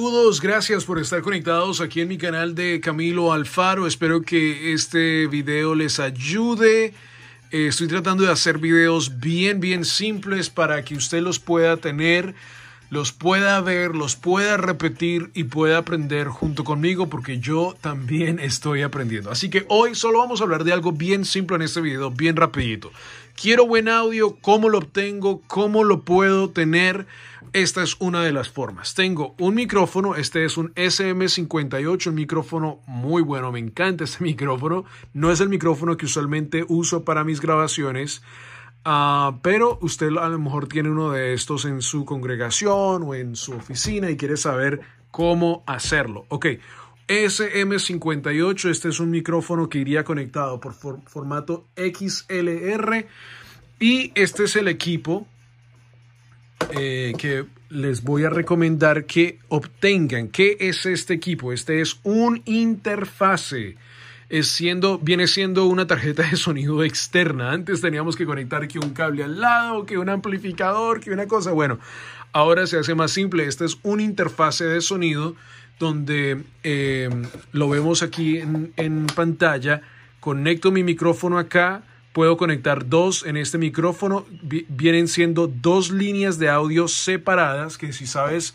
Saludos, gracias por estar conectados aquí en mi canal de Camilo Alfaro. Espero que este video les ayude. Eh, estoy tratando de hacer videos bien, bien simples para que usted los pueda tener los pueda ver, los pueda repetir y pueda aprender junto conmigo porque yo también estoy aprendiendo. Así que hoy solo vamos a hablar de algo bien simple en este video, bien rapidito. Quiero buen audio, ¿cómo lo obtengo? ¿Cómo lo puedo tener? Esta es una de las formas. Tengo un micrófono, este es un SM58, un micrófono muy bueno, me encanta este micrófono. No es el micrófono que usualmente uso para mis grabaciones. Ah, pero usted a lo mejor tiene uno de estos en su congregación o en su oficina y quiere saber cómo hacerlo. Ok, SM58, este es un micrófono que iría conectado por formato XLR y este es el equipo eh, que les voy a recomendar que obtengan. ¿Qué es este equipo? Este es un interfase siendo, viene siendo una tarjeta de sonido externa. Antes teníamos que conectar que un cable al lado, que un amplificador, que una cosa. Bueno, ahora se hace más simple. Esta es una interfase de sonido donde eh, lo vemos aquí en pantalla. Conecto mi micrófono acá, puedo conectar dos en este micrófono. Vienen siendo dos líneas de audio separadas que si sabes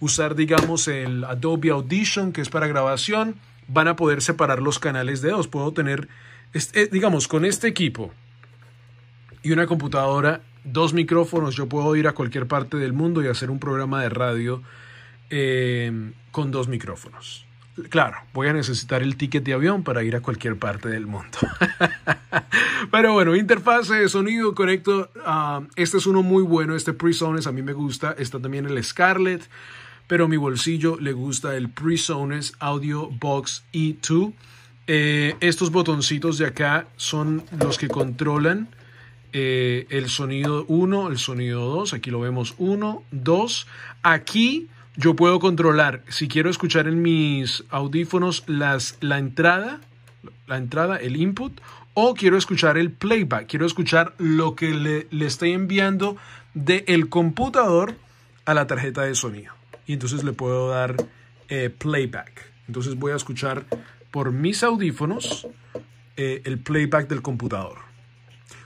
usar, digamos, el Adobe Audition, que es para grabación, van a poder separar los canales de dos. Puedo tener, eh, digamos, con este equipo y una computadora, dos micrófonos, yo puedo ir a cualquier parte del mundo y hacer un programa de radio em, con dos micrófonos. Claro, voy a necesitar el ticket de avión para ir a cualquier parte del mundo. Pero bueno, interfase de sonido, conecto. Ah, este es uno muy bueno, este pre a mí me gusta. Está también el Scarlett pero mi bolsillo le gusta el PreSonus Audio Box E2. Eh, estos botoncitos de acá son los que controlan eh, el sonido 1, el sonido 2. Aquí lo vemos 1, 2. Aquí yo puedo controlar, si quiero escuchar en mis audífonos, las, la entrada, la entrada, el input, o quiero escuchar el playback, quiero escuchar lo que le, estoy enviando del computador a la tarjeta de sonido y entonces le puedo dar eh, playback. Entonces voy a escuchar por mis audífonos eh, el playback del computador.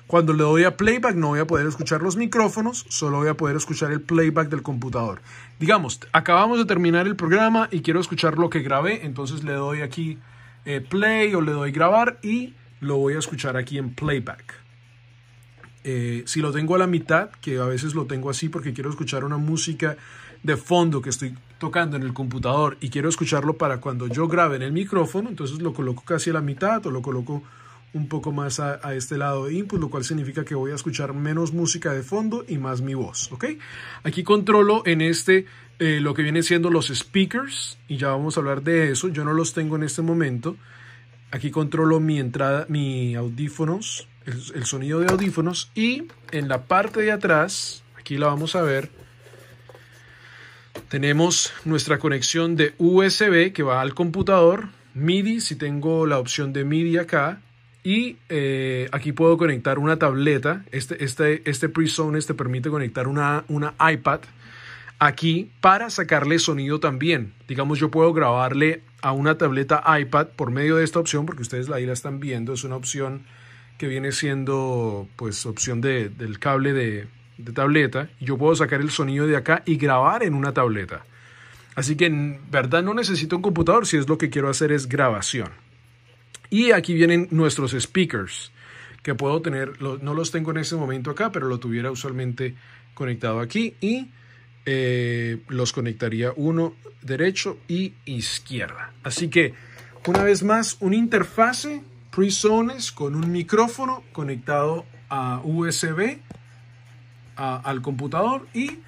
Cuando le doy a playback no voy a poder escuchar los micrófonos, solo voy a poder escuchar el playback del computador. Digamos, acabamos de terminar el programa y quiero escuchar lo que grabé, entonces le doy aquí eh, play o le doy grabar y lo voy a escuchar aquí en playback. Eh, si lo tengo a la mitad, que a veces lo tengo así porque quiero escuchar una música de fondo que estoy tocando en el computador y quiero escucharlo para cuando yo grabe en el micrófono, entonces lo coloco casi a la mitad o lo coloco un poco más a, este lado de input, lo cual significa que voy a escuchar menos música de fondo y más mi voz, ¿ok? Aquí controlo en este eh, lo que viene siendo los speakers y ya vamos a hablar de eso, yo no los tengo en este momento. Aquí controlo mi entrada, mi audífonos, el, sonido de audífonos y en la parte de atrás, aquí la vamos a ver, tenemos nuestra conexión de USB que va al computador, MIDI, si tengo la opción de MIDI acá, y eh, aquí puedo conectar una tableta. Este, este, este pre te este permite conectar una, una iPad aquí para sacarle sonido también. Digamos, yo puedo grabarle a una tableta iPad por medio de esta opción, porque ustedes la están viendo, es una opción que viene siendo pues opción de, del cable de, tableta. Yo puedo sacar el sonido de acá y grabar en una tableta. Así que en verdad no necesito un computador si es lo que quiero hacer es grabación. Y aquí vienen nuestros speakers que puedo tener, no los tengo en este momento acá, pero lo tuviera usualmente conectado aquí y eh, los conectaría uno derecho y izquierda. Así que una vez más, una interfase con un micrófono conectado a USB al computador y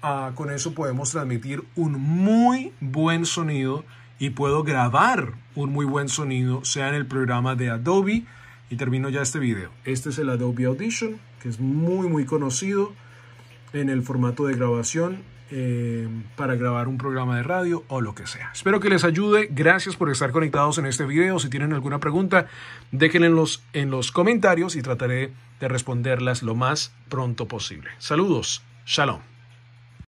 ah, con eso podemos transmitir un muy buen sonido y puedo grabar un muy buen sonido, sea en el programa de Adobe. Y termino ya este video. Este es el Adobe Audition, que es muy muy conocido en el formato de grabación eh, para grabar un programa de radio o lo que sea. Espero que les ayude. Gracias por estar conectados en este video. Si tienen alguna pregunta, déjenla en los, en los comentarios y trataré de responderlas lo más pronto posible. Saludos. Shalom.